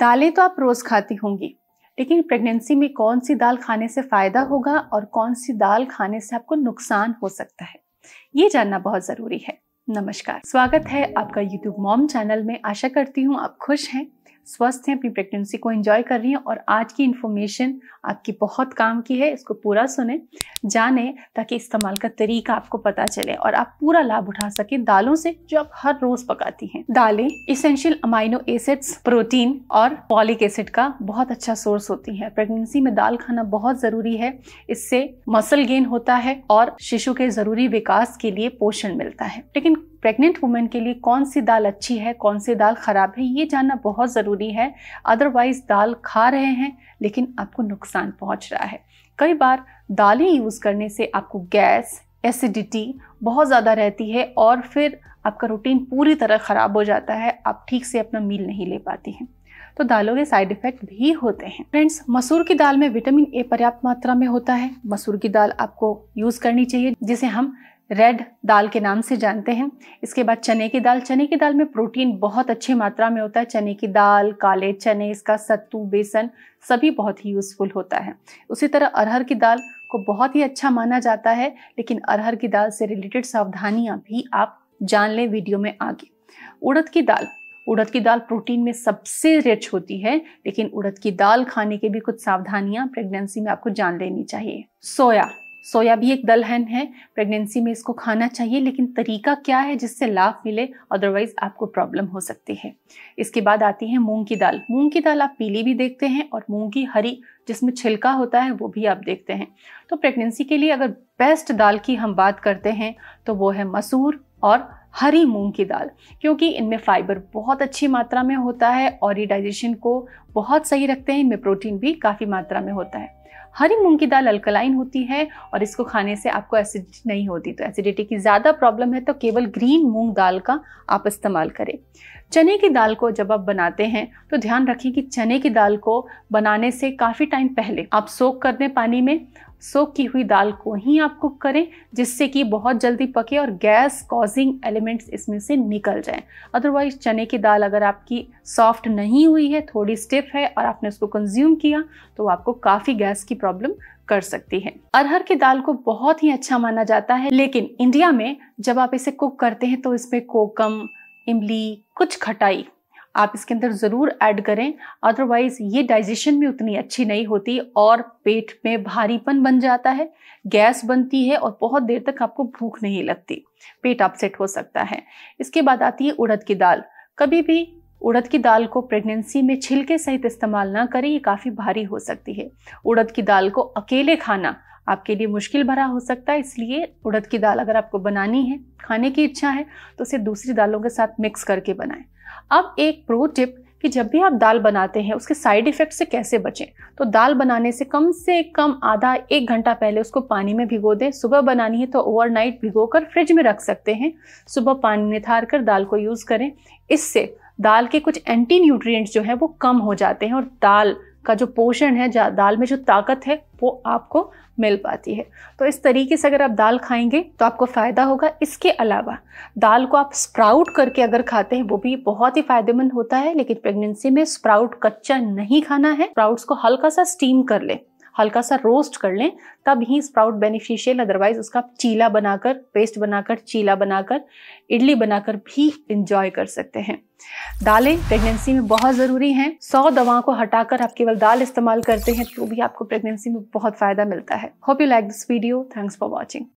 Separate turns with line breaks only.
दालें तो आप रोज खाती होंगी लेकिन प्रेगनेंसी में कौन सी दाल खाने से फायदा होगा और कौन सी दाल खाने से आपको नुकसान हो सकता है ये जानना बहुत जरूरी है नमस्कार स्वागत है आपका YouTube मॉम चैनल में आशा करती हूँ आप खुश हैं स्वस्थ हैं अपनी प्रेगनेंसी को एंजॉय कर रही हैं और आज की इन्फॉर्मेशन आपकी बहुत काम की है इसको पूरा सुने जाने ताकि इस्तेमाल का तरीका आपको पता चले और आप पूरा लाभ उठा सके दालों से जो आप हर रोज पकाती हैं दालें इसेंशियल अमाइनो एसिड्स प्रोटीन और पॉलिक एसिड का बहुत अच्छा सोर्स होती है प्रेगनेंसी में दाल खाना बहुत जरूरी है इससे मसल गेन होता है और शिशु के जरूरी विकास के लिए पोषण मिलता है लेकिन प्रेग्नेंट वुमेन के लिए कौन सी दाल अच्छी है कौन सी दाल ख़राब है ये जानना बहुत ज़रूरी है अदरवाइज़ दाल खा रहे हैं लेकिन आपको नुकसान पहुंच रहा है कई बार दालें यूज़ करने से आपको गैस एसिडिटी बहुत ज़्यादा रहती है और फिर आपका रूटीन पूरी तरह ख़राब हो जाता है आप ठीक से अपना मील नहीं ले पाती हैं तो दालों के साइड इफेक्ट भी होते हैं फ्रेंड्स मसूर की दाल में विटामिन ए पर्याप्त मात्रा में होता है मसूर की दाल आपको यूज़ करनी चाहिए जिसे हम रेड दाल के नाम से जानते हैं इसके बाद चने की दाल चने की दाल में प्रोटीन बहुत अच्छी मात्रा में होता है चने की दाल काले चने इसका सत्तू बेसन सभी बहुत ही यूज़फुल होता है उसी तरह अरहर की दाल को बहुत ही अच्छा माना जाता है लेकिन अरहर की दाल से रिलेटेड सावधानियाँ भी आप जान लें वीडियो में आगे उड़द की दाल उड़द की दाल प्रोटीन में सबसे रिच होती है लेकिन उड़द की दाल खाने के भी कुछ सावधानियां प्रेगनेंसी में आपको जान लेनी चाहिए सोया सोया भी एक दलहन है प्रेगनेंसी में इसको खाना चाहिए लेकिन तरीका क्या है जिससे लाभ मिले अदरवाइज आपको प्रॉब्लम हो सकती है इसके बाद आती है मूंग की दाल मूंग की दाल आप पीली भी देखते हैं और मूंग की हरी जिसमें छिलका होता है वो भी आप देखते हैं तो प्रेगनेंसी के लिए अगर बेस्ट दाल की हम बात करते हैं तो वो है मसूर और हरी मूंग की दाल क्योंकि इनमें फाइबर बहुत अच्छी मात्रा में होता है और ये डाइजेशन को बहुत सही रखते हैं इनमें प्रोटीन भी काफ़ी मात्रा में होता है हरी मूंग की दाल अल्कलाइन होती है और इसको खाने से आपको एसिडिटी नहीं होती तो एसिडिटी की ज़्यादा प्रॉब्लम है तो केवल ग्रीन मूंग दाल का आप इस्तेमाल करें चने की दाल को जब आप बनाते हैं तो ध्यान रखें कि चने की दाल को बनाने से काफ़ी टाइम पहले आप सोक कर दें पानी में सोख की हुई दाल को ही आप कुक करें जिससे कि बहुत जल्दी पके और गैस कॉजिंग एलिमेंट्स इसमें से निकल जाएं अदरवाइज चने की दाल अगर आपकी सॉफ्ट नहीं हुई है थोड़ी स्टिफ सेफ है और आपने उसको कंज्यूम किया तो आपको काफ़ी गैस की प्रॉब्लम कर सकती है अरहर की दाल को बहुत ही अच्छा माना जाता है लेकिन इंडिया में जब आप इसे कुक करते हैं तो इसमें कोकम इमली कुछ खटाई आप इसके अंदर ज़रूर ऐड करें अदरवाइज़ ये डाइजेशन भी उतनी अच्छी नहीं होती और पेट में भारीपन बन जाता है गैस बनती है और बहुत देर तक आपको भूख नहीं लगती पेट अपसेट हो सकता है इसके बाद आती है उड़द की दाल कभी भी उड़द की दाल को प्रेगनेंसी में छिलके सहित इस्तेमाल ना करें ये काफ़ी भारी हो सकती है उड़द की दाल को अकेले खाना आपके लिए मुश्किल भरा हो सकता है इसलिए उड़द की दाल अगर आपको बनानी है खाने की इच्छा है तो उसे दूसरी दालों के साथ मिक्स करके बनाएं अब एक प्रो टिप कि जब भी आप दाल बनाते हैं उसके साइड इफ़ेक्ट से कैसे बचें तो दाल बनाने से कम से कम आधा एक घंटा पहले उसको पानी में भिगो दें सुबह बनानी है तो ओवरनाइट भिगो कर फ्रिज में रख सकते हैं सुबह पानी निथार कर दाल को यूज़ करें इससे दाल के कुछ एंटी न्यूट्रिएंट्स जो हैं वो कम हो जाते हैं और दाल का जो पोषण है दाल में जो ताकत है वो आपको मिल पाती है तो इस तरीके से अगर आप दाल खाएंगे तो आपको फ़ायदा होगा इसके अलावा दाल को आप स्प्राउट करके अगर खाते हैं वो भी बहुत ही फायदेमंद होता है लेकिन प्रेगनेंसी में स्प्राउट कच्चा नहीं खाना है स्प्राउट्स को हल्का सा स्टीम कर लें हल्का सा रोस्ट कर लें तब ही स्प्राउट बेनिफिशियल अदरवाइज उसका चीला बनाकर पेस्ट बनाकर चीला बनाकर इडली बनाकर भी इंजॉय कर सकते हैं दालें प्रेगनेंसी में बहुत ज़रूरी हैं सौ दवाओं को हटाकर आप केवल दाल इस्तेमाल करते हैं तो भी आपको प्रेगनेंसी में बहुत फ़ायदा मिलता है hope you like this video thanks for watching